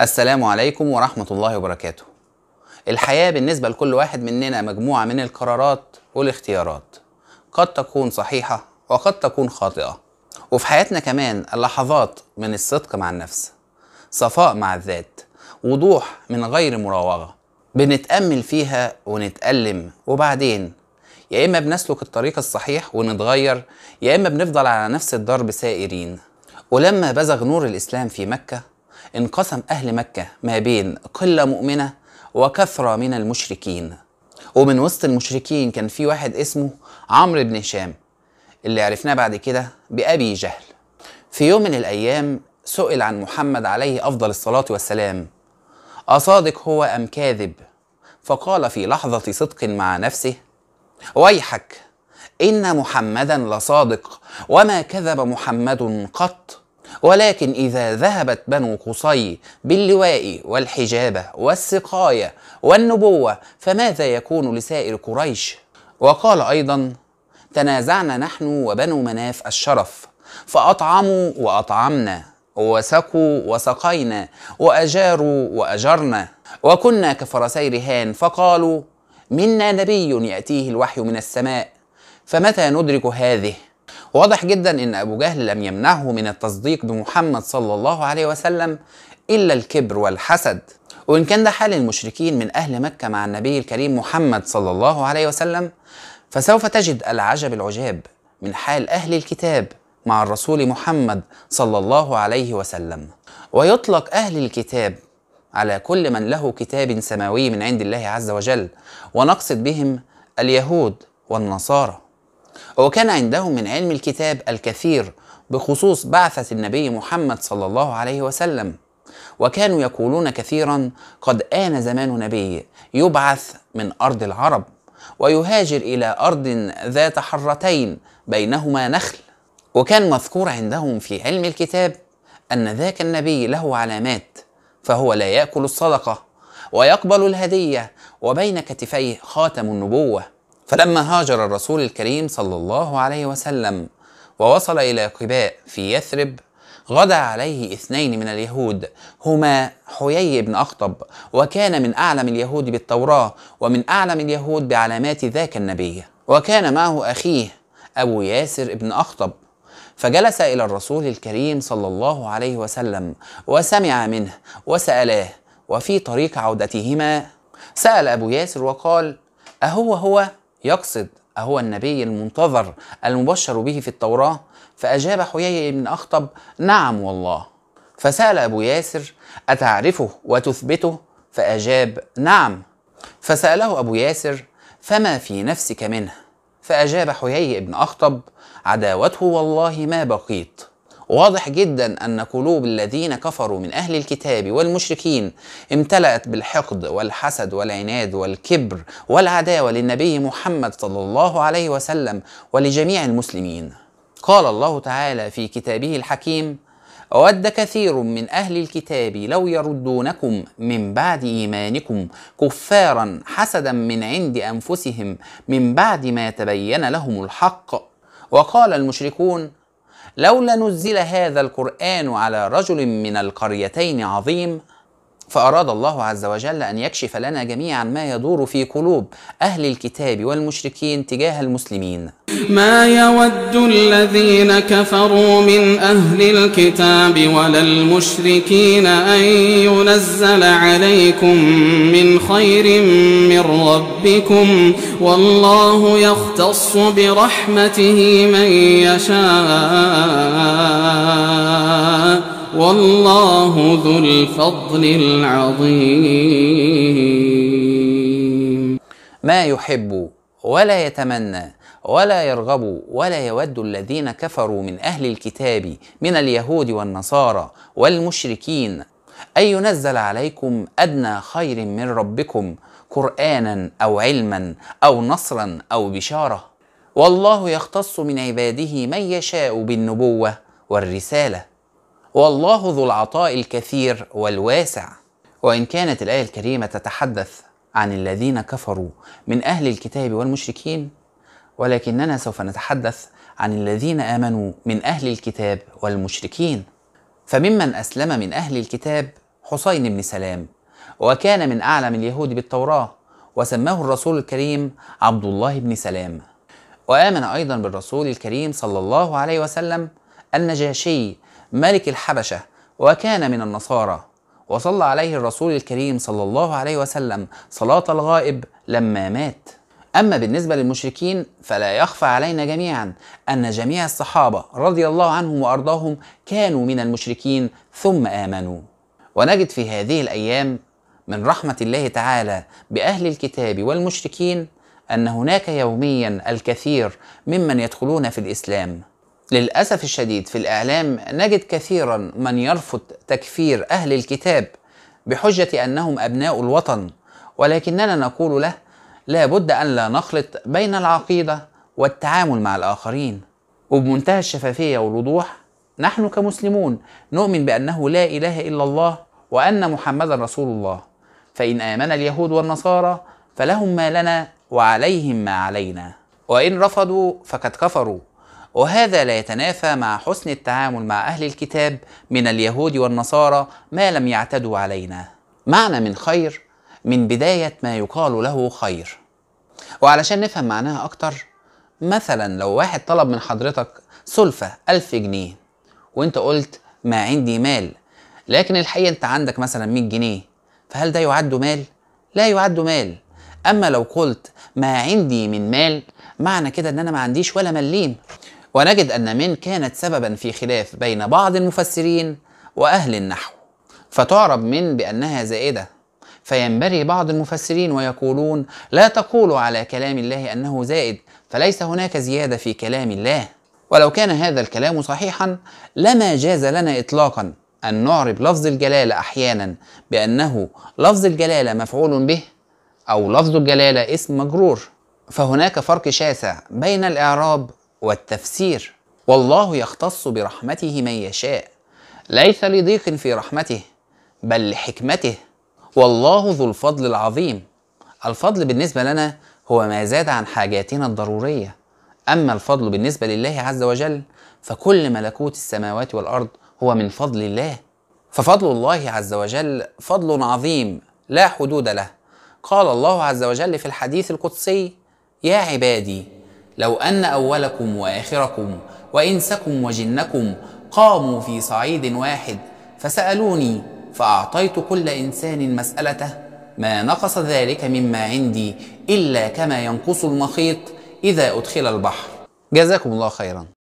السلام عليكم ورحمة الله وبركاته. الحياة بالنسبة لكل واحد مننا مجموعة من القرارات والاختيارات. قد تكون صحيحة وقد تكون خاطئة. وفي حياتنا كمان اللحظات من الصدق مع النفس. صفاء مع الذات. وضوح من غير مراوغة. بنتأمل فيها ونتألم وبعدين يا إما بنسلك الطريق الصحيح ونتغير يا إما بنفضل على نفس الدرب سائرين. ولما بزغ نور الإسلام في مكة انقسم أهل مكة ما بين قلة مؤمنة وكثرة من المشركين ومن وسط المشركين كان في واحد اسمه عمرو بن هشام اللي عرفناه بعد كده بأبي جهل في يوم من الأيام سئل عن محمد عليه أفضل الصلاة والسلام أصادق هو أم كاذب فقال في لحظة صدق مع نفسه ويحك إن محمدا لصادق وما كذب محمد قط ولكن إذا ذهبت بنو قصي باللواء والحجابة والسقاية والنبوة فماذا يكون لسائر قريش؟ وقال أيضا تنازعنا نحن وبنو مناف الشرف فأطعموا وأطعمنا وسقوا وسقينا وأجاروا وأجرنا وكنا كفرسي رهان فقالوا منا نبي يأتيه الوحي من السماء فمتى ندرك هذه واضح جدا ان ابو جهل لم يمنعه من التصديق بمحمد صلى الله عليه وسلم الا الكبر والحسد وان كان ده حال المشركين من اهل مكه مع النبي الكريم محمد صلى الله عليه وسلم فسوف تجد العجب العجاب من حال اهل الكتاب مع الرسول محمد صلى الله عليه وسلم ويطلق اهل الكتاب على كل من له كتاب سماوي من عند الله عز وجل ونقصد بهم اليهود والنصارى وكان عندهم من علم الكتاب الكثير بخصوص بعثة النبي محمد صلى الله عليه وسلم وكانوا يقولون كثيرا قد آن زمان نبي يبعث من أرض العرب ويهاجر إلى أرض ذات حرتين بينهما نخل وكان مذكور عندهم في علم الكتاب أن ذاك النبي له علامات فهو لا يأكل الصدقة ويقبل الهدية وبين كتفيه خاتم النبوة فلما هاجر الرسول الكريم صلى الله عليه وسلم ووصل إلى قباء في يثرب غدا عليه اثنين من اليهود هما حيي بن أخطب وكان من أعلم اليهود بالتوراة ومن أعلم اليهود بعلامات ذاك النبي وكان معه أخيه أبو ياسر بن أخطب فجلس إلى الرسول الكريم صلى الله عليه وسلم وسمع منه وسألاه وفي طريق عودتهما سأل أبو ياسر وقال أهو هو يقصد أهو النبي المنتظر المبشر به في التوراة فأجاب حيي بن أخطب نعم والله فسأل أبو ياسر أتعرفه وتثبته فأجاب نعم فسأله أبو ياسر فما في نفسك منه فأجاب حيي بن أخطب عداوته والله ما بقيت واضح جدا أن قلوب الذين كفروا من أهل الكتاب والمشركين امتلأت بالحقد والحسد والعناد والكبر والعداوة للنبي محمد صلى الله عليه وسلم ولجميع المسلمين قال الله تعالى في كتابه الحكيم أود كثير من أهل الكتاب لو يردونكم من بعد إيمانكم كفارا حسدا من عند أنفسهم من بعد ما تبين لهم الحق وقال المشركون لولا نزل هذا القرآن على رجل من القريتين عظيم فأراد الله عز وجل أن يكشف لنا جميعا ما يدور في قلوب أهل الكتاب والمشركين تجاه المسلمين ما يود الذين كفروا من أهل الكتاب ولا المشركين أن ينزل عليكم من خير من ربكم والله يختص برحمته من يشاء والله ذو الفضل العظيم ما يحب ولا يتمنى ولا يرغب ولا يود الذين كفروا من اهل الكتاب من اليهود والنصارى والمشركين ان ينزل عليكم ادنى خير من ربكم قرانا او علما او نصرا او بشاره والله يختص من عباده من يشاء بالنبوه والرساله والله ذو العطاء الكثير والواسع وان كانت الايه الكريمه تتحدث عن الذين كفروا من اهل الكتاب والمشركين ولكننا سوف نتحدث عن الذين امنوا من اهل الكتاب والمشركين فممن اسلم من اهل الكتاب حسين بن سلام وكان من اعلم اليهود بالتوراه وسماه الرسول الكريم عبد الله بن سلام وامن ايضا بالرسول الكريم صلى الله عليه وسلم النجاشي ملك الحبشة وكان من النصارى وصلى عليه الرسول الكريم صلى الله عليه وسلم صلاة الغائب لما مات أما بالنسبة للمشركين فلا يخفى علينا جميعا أن جميع الصحابة رضي الله عنهم وأرضاهم كانوا من المشركين ثم آمنوا ونجد في هذه الأيام من رحمة الله تعالى بأهل الكتاب والمشركين أن هناك يوميا الكثير ممن يدخلون في الإسلام للأسف الشديد في الإعلام نجد كثيرا من يرفض تكفير أهل الكتاب بحجة أنهم أبناء الوطن ولكننا نقول له لابد أن لا نخلط بين العقيدة والتعامل مع الآخرين وبمنتهى الشفافية والوضوح نحن كمسلمون نؤمن بأنه لا إله إلا الله وأن محمدا رسول الله فإن آمن اليهود والنصارى فلهم ما لنا وعليهم ما علينا وإن رفضوا فقد كفروا وهذا لا يتنافى مع حسن التعامل مع أهل الكتاب من اليهود والنصارى ما لم يعتدوا علينا معنى من خير من بداية ما يقال له خير وعلشان نفهم معناها أكتر مثلا لو واحد طلب من حضرتك سلفة ألف جنيه وانت قلت ما عندي مال لكن الحقيقة انت عندك مثلا 100 جنيه فهل ده يعد مال؟ لا يعد مال أما لو قلت ما عندي من مال معنى كده ان انا ما عنديش ولا مليم ونجد أن من كانت سببا في خلاف بين بعض المفسرين وأهل النحو فتعرب من بأنها زائدة فينبري بعض المفسرين ويقولون لا تقولوا على كلام الله أنه زائد فليس هناك زيادة في كلام الله ولو كان هذا الكلام صحيحا لما جاز لنا إطلاقا أن نعرب لفظ الجلالة أحيانا بأنه لفظ الجلالة مفعول به أو لفظ الجلالة اسم مجرور فهناك فرق شاسع بين الإعراب والتفسير والله يختص برحمته من يشاء ليس لضيق في رحمته بل لحكمته والله ذو الفضل العظيم الفضل بالنسبة لنا هو ما زاد عن حاجاتنا الضرورية أما الفضل بالنسبة لله عز وجل فكل ملكوت السماوات والأرض هو من فضل الله ففضل الله عز وجل فضل عظيم لا حدود له قال الله عز وجل في الحديث القدسي يا عبادي لو أن أولكم وآخركم وإنسكم وجنكم قاموا في صعيد واحد فسألوني فأعطيت كل إنسان مسألته ما نقص ذلك مما عندي إلا كما ينقص المخيط إذا أدخل البحر جزاكم الله خيرا